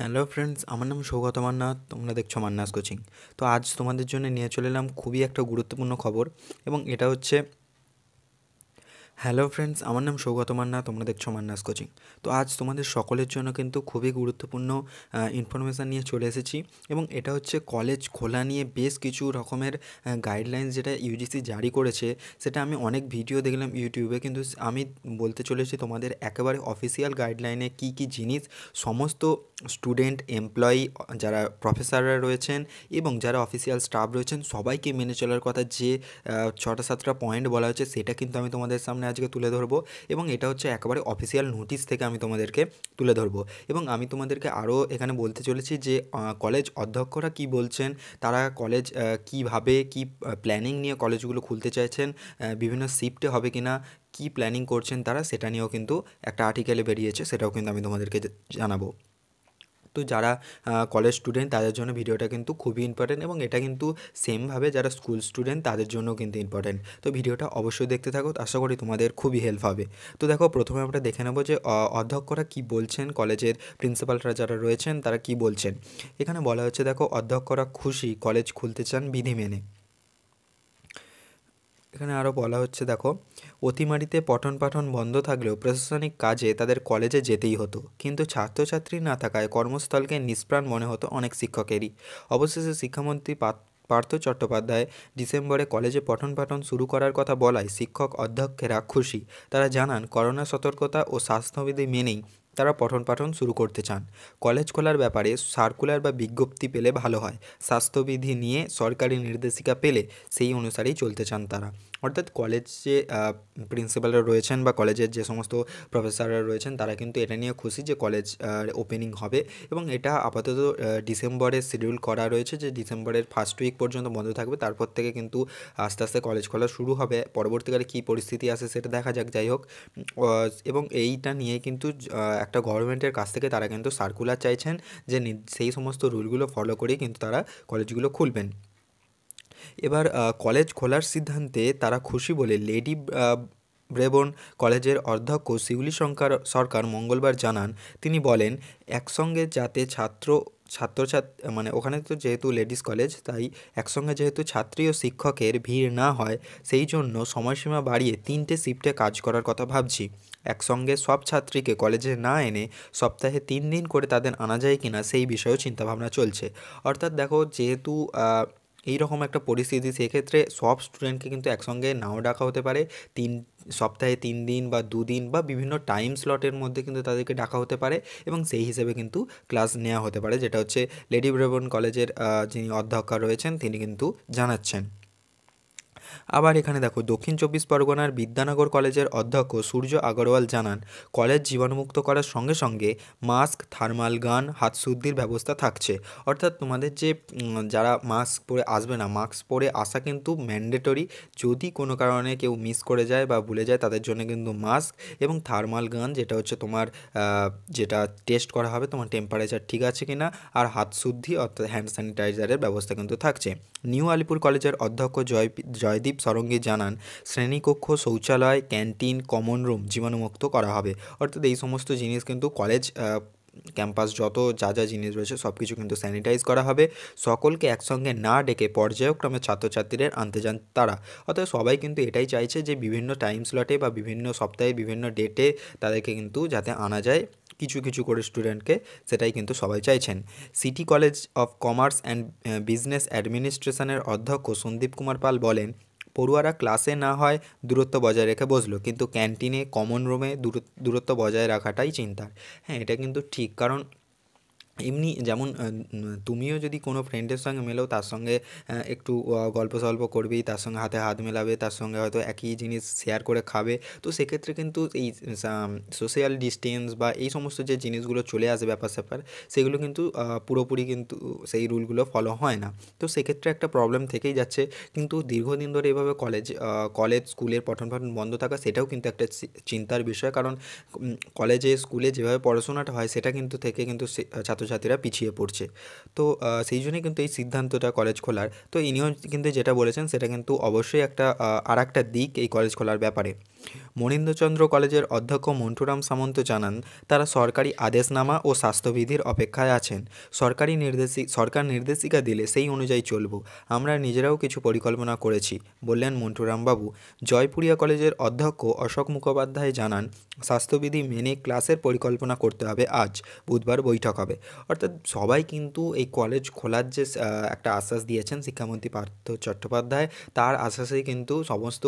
Hello friends আমার নাম সৌগত মান্না তোমরা দেখছো মান্নাস কোচিং তো আজ তোমাদের জন্য নিয়ে চলে এলাম খুবই একটা গুরুত্বপূর্ণ খবর এবং এটা হচ্ছে হ্যালো ফ্রেন্ডস আমার নাম সৌগত মান্না তোমরা দেখছো মান্নাস কোচিং তো আজ তোমাদের সকলের জন্য কিন্তু খুবই গুরুত্বপূর্ণ ইনফরমেশান নিয়ে চলে এসেছি এবং এটা হচ্ছে কলেজ খোলা নিয়ে বেশ কিছু রকমের গাইডলাইন্স যেটা ইউজিসি জারি করেছে সেটা আমি অনেক ভিডিও দেখলাম ইউটিউবে কিন্তু আমি বলতে চলেছি তোমাদের একেবারে অফিসিয়াল গাইডলাইনে কি কি জিনিস সমস্ত স্টুডেন্ট এমপ্লয়ি যারা প্রফেসররা রয়েছেন এবং যারা অফিসিয়াল স্টাফ রয়েছেন সবাইকে মেনে চলার কথা যে ছটা সাতটা পয়েন্ট বলা হয়েছে সেটা কিন্তু আমি তোমাদের সামনে আজকে তুলে ধরবো এবং এটা হচ্ছে একেবারে অফিসিয়াল নোটিশ থেকে আমি তোমাদেরকে তুলে ধরবো এবং আমি তোমাদেরকে আরও এখানে বলতে চলেছি যে কলেজ অধ্যক্ষরা কি বলছেন তারা কলেজ কিভাবে কি প্ল্যানিং নিয়ে কলেজগুলো খুলতে চাইছেন বিভিন্ন শিফটে হবে কি না কী প্ল্যানিং করছেন তারা সেটা নিয়েও কিন্তু একটা আর্টিকেলে বেরিয়েছে সেটাও কিন্তু আমি তোমাদেরকে জানাবো তো যারা কলেজ স্টুডেন্ট তাদের জন্য ভিডিওটা কিন্তু খুবই ইম্পর্টেন্ট এবং এটা কিন্তু সেমভাবে যারা স্কুল স্টুডেন্ট তাদের জন্য কিন্তু ইম্পর্টেন্ট তো ভিডিওটা অবশ্যই দেখতে থাকো আশা করি তোমাদের খুবই হেল্প হবে তো দেখো প্রথমে আমরা দেখে নেবো যে অধ্যক্ষরা কি বলছেন কলেজের প্রিন্সিপালরা যারা রয়েছেন তারা কি বলছেন এখানে বলা হচ্ছে দেখো অধ্যক্ষরা খুশি কলেজ খুলতে চান বিধি মেনে এখানে আরও বলা হচ্ছে দেখো অতিমারিতে পঠন পাঠন বন্ধ থাকলেও প্রশাসনিক কাজে তাদের কলেজে যেতেই হতো কিন্তু ছাত্রছাত্রী না থাকায় কর্মস্থলকে নিষ্প্রাণ মনে হতো অনেক শিক্ষকেরই অবশেষে শিক্ষামন্ত্রী পার্থ চট্টোপাধ্যায় ডিসেম্বরে কলেজে পঠন পাঠন শুরু করার কথা বলায় শিক্ষক অধ্যক্ষেরা খুশি তারা জানান করোনা সতর্কতা ও স্বাস্থ্যবিধি মেনেই তারা পঠন পাঠন শুরু করতে চান কলেজ খোলার ব্যাপারে সার্কুলার বা বিজ্ঞপ্তি পেলে ভালো হয় স্বাস্থ্যবিধি নিয়ে সরকারি নির্দেশিকা পেলে সেই অনুসারেই চলতে চান তারা অর্থাৎ কলেজ যে প্রিন্সিপালরা রয়েছেন বা কলেজের যে সমস্ত প্রফেসররা রয়েছেন তারা কিন্তু এটা নিয়ে খুশি যে কলেজ ওপেনিং হবে এবং এটা আপাতত ডিসেম্বরে শিডিউল করা রয়েছে যে ডিসেম্বরের ফার্স্ট উইক পর্যন্ত বন্ধ থাকবে তারপর থেকে কিন্তু আস্তে আস্তে কলেজ খোলা শুরু হবে পরবর্তীকালে কী পরিস্থিতি আসে সেটা দেখা যাক যাই হোক এবং এইটা নিয়ে কিন্তু একটা গভর্নমেন্টের কাছ থেকে তারা কিন্তু সার্কুলার চাইছেন যে সেই সমস্ত রুলগুলো ফলো করে কিন্তু তারা কলেজগুলো খুলবেন এবার কলেজ খোলার সিদ্ধান্তে তারা খুশি বলে লেডি ব্রেবন কলেজের অধ্যক্ষ শিউলি সরকার মঙ্গলবার জানান তিনি বলেন একসঙ্গে যাতে ছাত্র ছাত্র মানে ওখানে তো যেহেতু লেডিস কলেজ তাই একসঙ্গে যেহেতু ছাত্রী ও শিক্ষকের ভিড় না হয় সেই জন্য সময়সীমা বাড়িয়ে তিনটে শিফটে কাজ করার কথা ভাবছি একসঙ্গে সব ছাত্রীকে কলেজে না এনে সপ্তাহে তিন দিন করে তাদের আনা যায় কিনা সেই বিষয়েও চিন্তাভাবনা চলছে অর্থাৎ দেখো যেহেতু এই রকম একটা পরিস্থিতি সেক্ষেত্রে সব স্টুডেন্টকে কিন্তু একসঙ্গে নাও ডাকা হতে পারে তিন সপ্তাহে তিন দিন বা দুদিন বা বিভিন্ন টাইম স্লটের মধ্যে কিন্তু তাদেরকে ডাকা হতে পারে এবং সেই হিসেবে কিন্তু ক্লাস নেওয়া হতে পারে যেটা হচ্ছে লেডি ব্রেবন কলেজের যিনি অধ্যক্ষা রয়েছেন তিনি কিন্তু জানাচ্ছেন আবার এখানে দেখো দক্ষিণ চব্বিশ পরগনার বিদ্যানগর কলেজের অধ্যক্ষ সূর্য আগরওয়াল জানান কলেজ জীবাণুমুক্ত করার সঙ্গে সঙ্গে মাস্ক থার্মাল গান হাত শুদ্ধির ব্যবস্থা থাকছে অর্থাৎ তোমাদের যে যারা মাস্ক পরে আসবে না মাস্ক পরে আসা কিন্তু ম্যান্ডেটরি যদি কোনো কারণে কেউ মিস করে যায় বা ভুলে যায় তাদের জন্য কিন্তু মাস্ক এবং থার্মাল গান যেটা হচ্ছে তোমার যেটা টেস্ট করা হবে তোমার টেম্পারেচার ঠিক আছে কি না আর হাত শুদ্ধি অর্থাৎ হ্যান্ড স্যানিটাইজারের ব্যবস্থা কিন্তু থাকছে নিউ আলিপুর কলেজের অধ্যক্ষ জয় জয়দীপ সরঙ্গী জানান শ্রেণীকক্ষ শৌচালয় ক্যান্টিন কমন রুম জীবাণুমুক্ত করা হবে অর্থাৎ এই সমস্ত জিনিস কিন্তু কলেজ ক্যাম্পাস যত যা যা জিনিস রয়েছে সব কিছু কিন্তু স্যানিটাইজ করা হবে সকলকে একসঙ্গে না ডেকে পর্যায়ক্রমে ছাত্রছাত্রীদের আনতে যান তারা অর্থাৎ সবাই কিন্তু এটাই চাইছে যে বিভিন্ন টাইম স্লটে বা বিভিন্ন সপ্তাহে বিভিন্ন ডেটে তাদেরকে কিন্তু যাতে আনা যায় কিছু কিছু করে স্টুডেন্টকে সেটাই কিন্তু সবাই চাইছেন city college of commerce and business অ্যাডমিনিস্ট্রেশনের অধ্যক্ষ সন্দীপ কুমার পাল বলেন পড়ুয়ারা ক্লাসে না হয় দূরত্ব বজায় রেখে বসলো কিন্তু ক্যান্টিনে কমন রুমে দূরত্ব বজায় রাখাটাই চিন্তার হ্যাঁ এটা কিন্তু ঠিক কারণ এমনি যেমন তুমিও যদি কোনো ফ্রেন্ডের সঙ্গে মেলো তার সঙ্গে একটু গল্প সল্প করবেই তার সঙ্গে হাতে হাত মেলাবে তার সঙ্গে হয়তো একই জিনিস শেয়ার করে খাবে তো সেক্ষেত্রে কিন্তু এই সোশ্যাল ডিস্টেন্স বা এই সমস্ত যে জিনিসগুলো চলে আসে ব্যাপার স্যাপার সেগুলো কিন্তু পুরোপুরি কিন্তু সেই রুলগুলো ফলো হয় না তো সেক্ষেত্রে একটা প্রবলেম থেকেই যাচ্ছে কিন্তু দীর্ঘদিন ধরে এভাবে কলেজ কলেজ স্কুলের পঠন পাঠন বন্ধ থাকা সেটাও কিন্তু একটা চিন্তার বিষয় কারণ কলেজে স্কুলে যেভাবে পড়াশোনাটা হয় সেটা কিন্তু থেকে কিন্তু ছাত্র ছাত্রছাত্রীরা পিছিয়ে পড়ছে তো সেই জন্যই কিন্তু এই সিদ্ধান্তটা কলেজ খোলার তো ইনিও কিন্তু যেটা বলেছেন সেটা কিন্তু অবশ্যই একটা আর একটা দিক এই কলেজ খোলার ব্যাপারে মনীন্দ্রচন্দ্র কলেজের অধ্যক্ষ মন্টুরাম সামন্ত জানান তারা সরকারি আদেশনামা ও স্বাস্থ্যবিধির অপেক্ষায় আছেন সরকারি নির্দেশি সরকার নির্দেশিকা দিলে সেই অনুযায়ী চলব আমরা নিজেরাও কিছু পরিকল্পনা করেছি বললেন মন্টুরাম বাবু জয়পুরিয়া কলেজের অধ্যক্ষ অশোক মুখোপাধ্যায় জানান স্বাস্থ্যবিধি মেনে ক্লাসের পরিকল্পনা করতে হবে আজ বুধবার বৈঠক হবে অর্থাৎ সবাই কিন্তু এই কলেজ খোলার যে একটা আশ্বাস দিয়েছেন শিক্ষামন্ত্রী পার্থ চট্টোপাধ্যায় তার আশ্বাসেই কিন্তু সমস্ত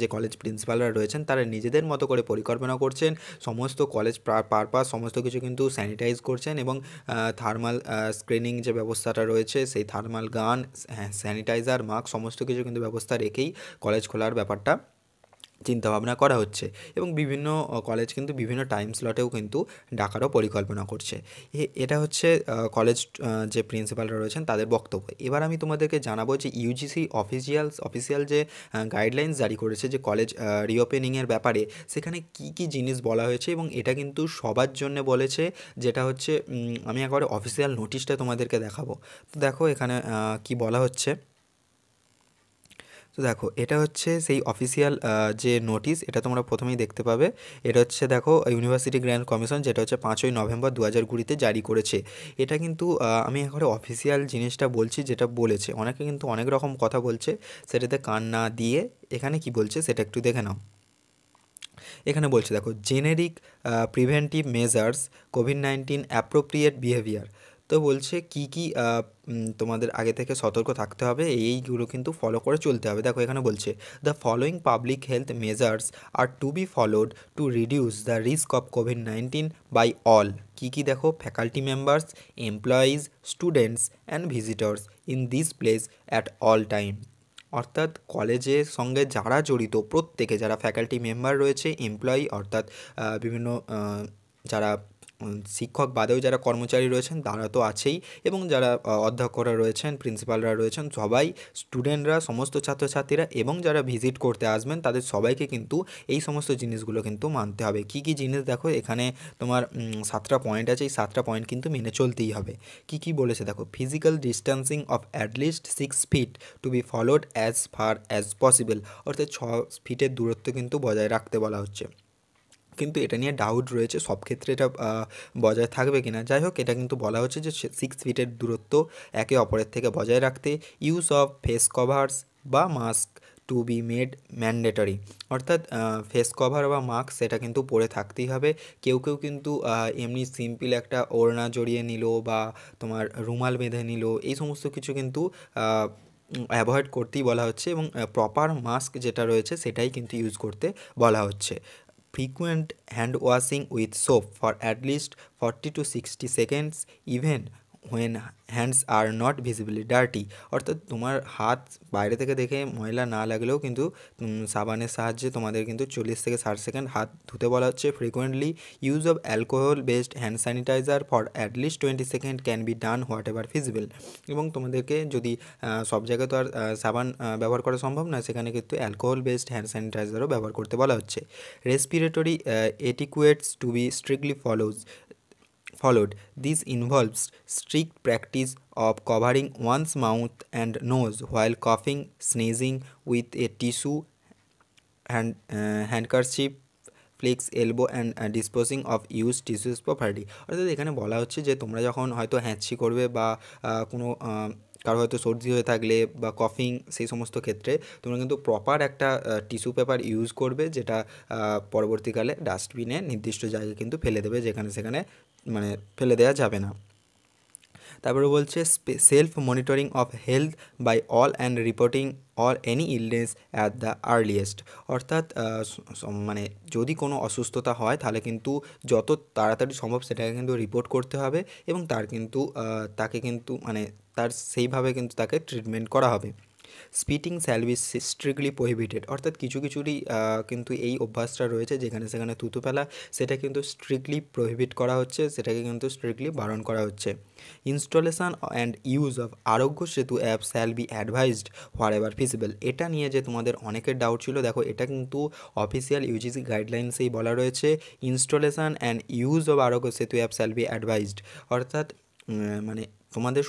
যে কলেজ প্রিন্সিপালরা রয়েছেন তারা নিজেদের মতো করে পরিকল্পনা করছেন সমস্ত কলেজ পারপাস সমস্ত কিছু কিন্তু স্যানিটাইজ করছেন এবং থার্মাল স্ক্রিনিং যে ব্যবস্থাটা রয়েছে সেই থার্মাল গান স্যানিটাইজার মাস্ক সমস্ত কিছু কিন্তু ব্যবস্থা রেখেই কলেজ খোলার ব্যাপারটা চিন্তাভাবনা করা হচ্ছে এবং বিভিন্ন কলেজ কিন্তু বিভিন্ন টাইম স্লটেও কিন্তু ডাকারও পরিকল্পনা করছে এটা হচ্ছে কলেজ যে প্রিন্সিপালরা রয়েছেন তাদের বক্তব্য এবার আমি তোমাদেরকে জানাবো যে ইউজিসি অফিসিয়ালস অফিসিয়াল যে গাইডলাইন্স জারি করেছে যে কলেজ রিওপেনিংয়ের ব্যাপারে সেখানে কি কি জিনিস বলা হয়েছে এবং এটা কিন্তু সবার জন্য বলেছে যেটা হচ্ছে আমি একবারে অফিসিয়াল নোটিশটা তোমাদেরকে দেখাবো তো দেখো এখানে কি বলা হচ্ছে তো দেখো এটা হচ্ছে সেই অফিসিয়াল যে নোটিশ এটা তোমরা প্রথমেই দেখতে পাবে এটা হচ্ছে দেখো ইউনিভার্সিটি গ্র্যান্ড কমিশন যেটা হচ্ছে পাঁচই নভেম্বর দু হাজার কুড়িতে জারি করেছে এটা কিন্তু আমি এখন অফিসিয়াল জিনিসটা বলছি যেটা বলেছে অনেকে কিন্তু অনেক রকম কথা বলছে সেটাতে কান না দিয়ে এখানে কি বলছে সেটা একটু দেখে নাও এখানে বলছে দেখো generic preventive measures COVID nineteen appropriate behaviour তো বলছে কি কি তোমাদের আগে থেকে সতর্ক থাকতে হবে এইগুলো কিন্তু ফলো করে চলতে হবে দেখো এখানে বলছে the following public health measures are to be followed to reduce the risk of COVID nineteen by all কী কী দেখো faculty members employees students and visitors in this place at all time অর্থাৎ কলেজের সঙ্গে যারা জড়িত প্রত্যেকে যারা ফ্যাকাল্টি মেম্বার রয়েছে এমপ্লয়ি অর্থাৎ বিভিন্ন যারা শিক্ষক বাদেও যারা কর্মচারী রয়েছেন তারা তো আছেই এবং যারা অধ্যক্ষরা রয়েছেন প্রিন্সিপালরা রয়েছেন সবাই স্টুডেন্টরা সমস্ত ছাত্রছাত্রীরা এবং যারা ভিজিট করতে আসবেন তাদের সবাইকে কিন্তু এই সমস্ত জিনিসগুলো কিন্তু মানতে হবে কি কি জিনিস দেখো এখানে তোমার সাতটা পয়েন্ট আছে এই সাতটা পয়েন্ট কিন্তু মেনে চলতেই হবে কি কি বলেছে দেখো physical distancing of at least six feet to be followed as far as possible অর্থাৎ ছ ফিটের দূরত্ব কিন্তু বজায় রাখতে বলা হচ্ছে কিন্তু এটা নিয়ে ডাউট রয়েছে সব ক্ষেত্রে এটা বজায় থাকবে কিনা যাই হোক এটা কিন্তু বলা হচ্ছে যে সিক্স ফিটের দূরত্ব একে অপরের থেকে বজায় রাখতে ইউজ অফ ফেস কভার্স বা mask to be made mandatory অর্থাৎ ফেস কভার বা মাস্ক সেটা কিন্তু পরে থাকতেই হবে কেউ কেউ কিন্তু এমনি সিম্পল একটা ওড়না জড়িয়ে নিল বা তোমার রুমাল বেঁধে নিল এই সমস্ত কিছু কিন্তু অ্যাভয়েড করতেই বলা হচ্ছে এবং প্রপার মাস্ক যেটা রয়েছে সেটাই কিন্তু ইউজ করতে বলা হচ্ছে frequent hand washing with soap for at least 40 to 60 seconds even when hands are not visibly dirty অর্থাৎ তোমার হাত বাইরে থেকে দেখে ময়লা না লাগলেও কিন্তু সাবানের সাহায্যে তোমাদের কিন্তু চল্লিশ থেকে ষাট সেকেন্ড হাত ধুতে বলা হচ্ছে frequently use of alcohol based hand sanitiser for at least twenty second can be done whatever feasible এবং তোমাদেরকে যদি সব জায়গায় তো আর সাবান ব্যবহার করা সম্ভব না সেখানে কিন্তু অ্যালকোহল বেসড হ্যান্ড স্যানিটাইজারও ব্যবহার করতে বলা হচ্ছে respiratory etiquettes to be strictly follows followed. This involves strict practice of covering one's mouth and nose while coughing, sneezing with a tissue, hand, uh, handkerchief flex elbow and disposing of use tissues property অর্থাৎ এখানে বলা হচ্ছে যে তোমরা যখন হয়তো হ্যাঁচি করবে বা কোনো কারো হয়তো সর্দি হয়ে থাকলে বা কফিং সেই সমস্ত ক্ষেত্রে তোমরা কিন্তু প্রপার একটা টিস্যু পেপার ইউজ করবে যেটা পরবর্তীকালে ডাস্টবিনে নির্দিষ্ট জায়গায় কিন্তু ফেলে দেবে যেখানে সেখানে মানে ফেলে দেওয়া যাবে না তারপরে বলছে self monitoring of health by all and reporting or any illness at the earliest অর্থাৎ মানে যদি কোনো অসুস্থতা হয় তাহলে কিন্তু যত তাড়াতাড়ি সম্ভব সেটাকে কিন্তু রিপোর্ট করতে হবে এবং তার কিন্তু তাকে কিন্তু মানে তার সেইভাবে কিন্তু তাকে ট্রিটমেন্ট করা হবে spitting shall be strictly prohibited অর্থাৎ কিছু কিছুরই কিন্তু এই অভ্যাসটা রয়েছে যেখানে সেখানে থুতু ফেলা সেটা কিন্তু স্ট্রিক্টলি প্রোহিবিট করা হচ্ছে সেটাকে কিন্তু স্ট্রিক্টলি বারণ করা হচ্ছে installation and use of Aarogya Setu app shall be advised wherever feasible এটা নিয়ে যে তোমাদের অনেকের ডাউট ছিল দেখো এটা কিন্তু অফিসিয়াল ইউজিসি গাইডলাইন্সেই বলা রয়েছে installation and use of Aarogya Setu app shall be advised অর্থাৎ মানে তোমাদের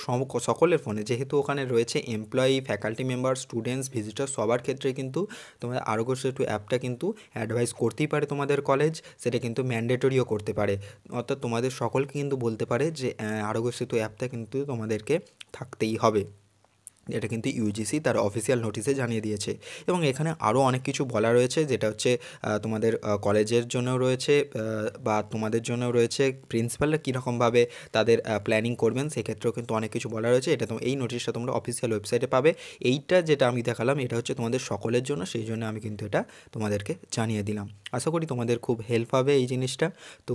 সকলের ফোনে যেহেতু ওখানে রয়েছে employee faculty member students visitor সবার ক্ষেত্রে কিন্তু তোমাদের আরোগ্য সেতু অ্যাপটা কিন্তু অ্যাডভাইস করতেই পারে তোমাদের কলেজ সেটা কিন্তু ম্যান্ডেটরিও করতে পারে অর্থাৎ তোমাদের সকলকে কিন্তু বলতে পারে যে আরোগ্য সেতু অ্যাপটা কিন্তু তোমাদেরকে থাকতেই হবে এটা কিন্তু ইউজিসি তার অফিসিয়াল নোটিসে জানিয়ে দিয়েছে এবং এখানে আরও অনেক কিছু বলা রয়েছে যেটা হচ্ছে তোমাদের কলেজের জন্যও রয়েছে বা তোমাদের জন্যও রয়েছে প্রিন্সিপালরা কীরকমভাবে তাদের প্ল্যানিং করবেন সেক্ষেত্রেও কিন্তু অনেক কিছু বলা রয়েছে এটা এই নোটিশটা তোমরা অফিসিয়াল ওয়েবসাইটে পাবে এইটা যেটা আমি দেখালাম এটা হচ্ছে তোমাদের সকলের জন্য সেই জন্য আমি কিন্তু এটা তোমাদেরকে জানিয়ে দিলাম আশা করি তোমাদের খুব হেল্প হবে এই জিনিসটা তো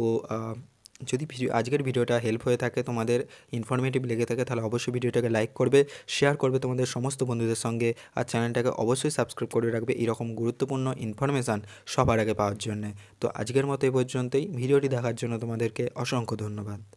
যদি ভিডিও আজকের ভিডিওটা হেল্প হয়ে থাকে তোমাদের ইনফরমেটিভ লেগে থাকে তাহলে অবশ্যই ভিডিওটাকে লাইক করবে শেয়ার করবে তোমাদের সমস্ত বন্ধুদের সঙ্গে আর চ্যানেলটাকে অবশ্যই সাবস্ক্রাইব করে রাখবে এরকম গুরুত্বপূর্ণ ইনফরমেশান সবার আগে পাওয়ার জন্যে তো আজকের মতো এ পর্যন্তই ভিডিওটি দেখার জন্য তোমাদেরকে অসংখ্য ধন্যবাদ